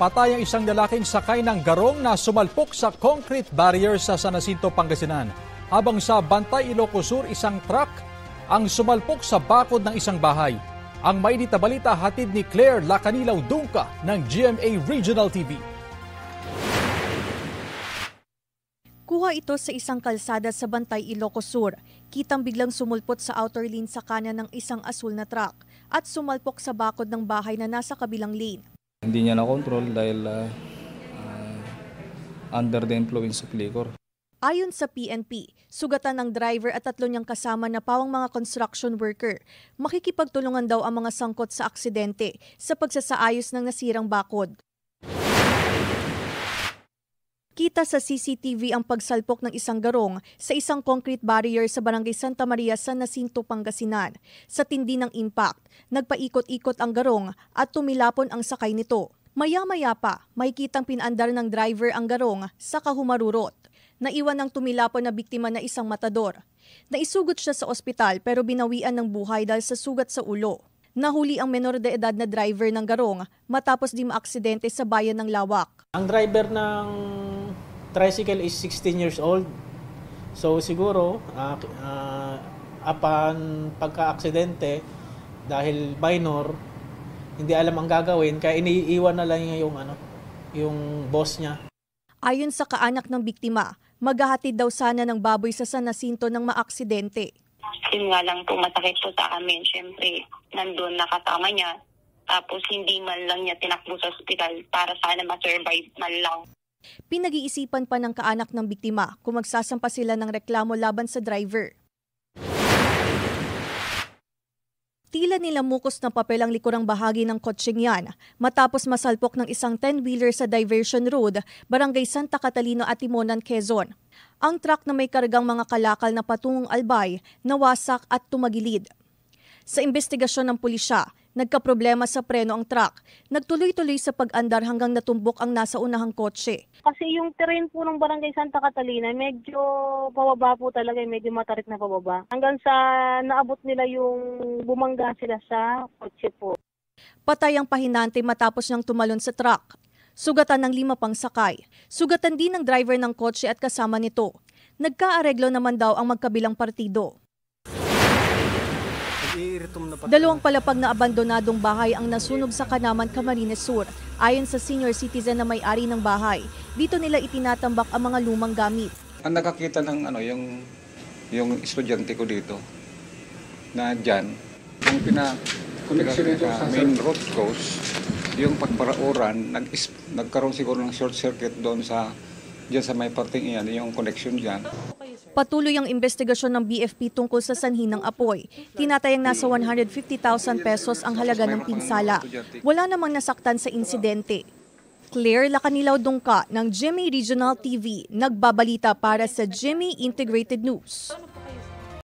Patay ang isang lalaking sakay ng garong na sumalpok sa concrete barrier sa San Jacinto, Pangasinan. Habang sa Bantay, Ilocos Sur, isang truck ang sumalpok sa bakod ng isang bahay. Ang mainit na balita hatid ni Claire Lacanilaw Dungka ng GMA Regional TV. Kuha ito sa isang kalsada sa Bantay, Ilocos Sur. Kitang biglang sumulpot sa outer lane sa kanan ng isang asul na truck at sumalpok sa bakod ng bahay na nasa kabilang lane. Hindi niya na-control dahil uh, under the influence of liquor. Ayon sa PNP, sugatan ng driver at tatlo niyang kasama na pawang mga construction worker. Makikipagtulungan daw ang mga sangkot sa aksidente sa pagsasaayos ng nasirang bakod. Nakita sa CCTV ang pagsalpok ng isang garong sa isang concrete barrier sa barangay Santa Maria San Jacinto, Pangasinan. Sa tindi ng impact, nagpaikot-ikot ang garong at tumilapon ang sakay nito. Maya-maya pa, may kitang pinandar ng driver ang garong sa kahumarurot. Naiwan ng tumilapon na biktima na isang matador. Naisugot siya sa ospital pero binawian ng buhay dahil sa sugat sa ulo. Nahuli ang menor de edad na driver ng garong matapos di maaksidente sa bayan ng Lawak. Ang driver ng tricycle is 16 years old. So siguro uh, ah, uh, ah, upon pagka-aksidente dahil minor hindi alam ang gagawin kaya iniiwan na lang yung ano yung boss niya. Ayon sa kaanak ng biktima, maghahatid daw sana ng baboy sa San Jacinto ng maaksidente. Yun nga lang po, masakit po sa amin. Siyempre, nandun nakatama niya. Tapos hindi man lang niya tinakbo sa ospital para sana ma-survive man lang. Pinag-iisipan pa ng kaanak ng biktima kung magsasampa sila ng reklamo laban sa driver. Tila nilamukos ng papel ang likurang bahagi ng kotseng yan matapos masalpok ng isang 10-wheeler sa Diversion Road, Barangay Santa Catalina, Atimonan, Quezon. Ang truck na may kargang mga kalakal na patungong albay, nawasak at tumagilid. Sa investigasyon ng pulisya, nagkaproblema sa preno ang truck. Nagtuloy-tuloy sa pag-andar hanggang natumbok ang nasa unahang kotse. Kasi yung terrain po ng barangay Santa Catalina, medyo pababa po talaga, medyo matarik na pababa. Hanggang sa naabot nila yung bumangga sila sa kotse po. Patay ang pahinante matapos niyang tumalon sa truck. Sugatan ng lima pang sakay. Sugatan din ng driver ng kotse at kasama nito. Nagkaareglo naman daw ang magkabilang partido. Dalawang palapag na abandonadong bahay ang nasunog sa Kanaman, Camarines Sur. Ayon sa senior citizen na may-ari ng bahay, dito nila itinatambak ang mga lumang gamit. Ang nakakita ng ano yung yung estudyante ko dito na diyan yung pina connection nito sa main road coast yung pagparauran nag nagkaroon siguro ng short circuit doon sa diyan sa may parting iyan yung connection diyan Patuloy ang investigasyon ng BFP tungkol sa sanhi ng apoy. Tinatayang nasa 150,000 pesos ang halaga ng pinsala. Wala namang nasaktan sa insidente. Claire Lacanilaw Dungka ng Jimmy Regional TV, nagbabalita para sa Jimmy Integrated News.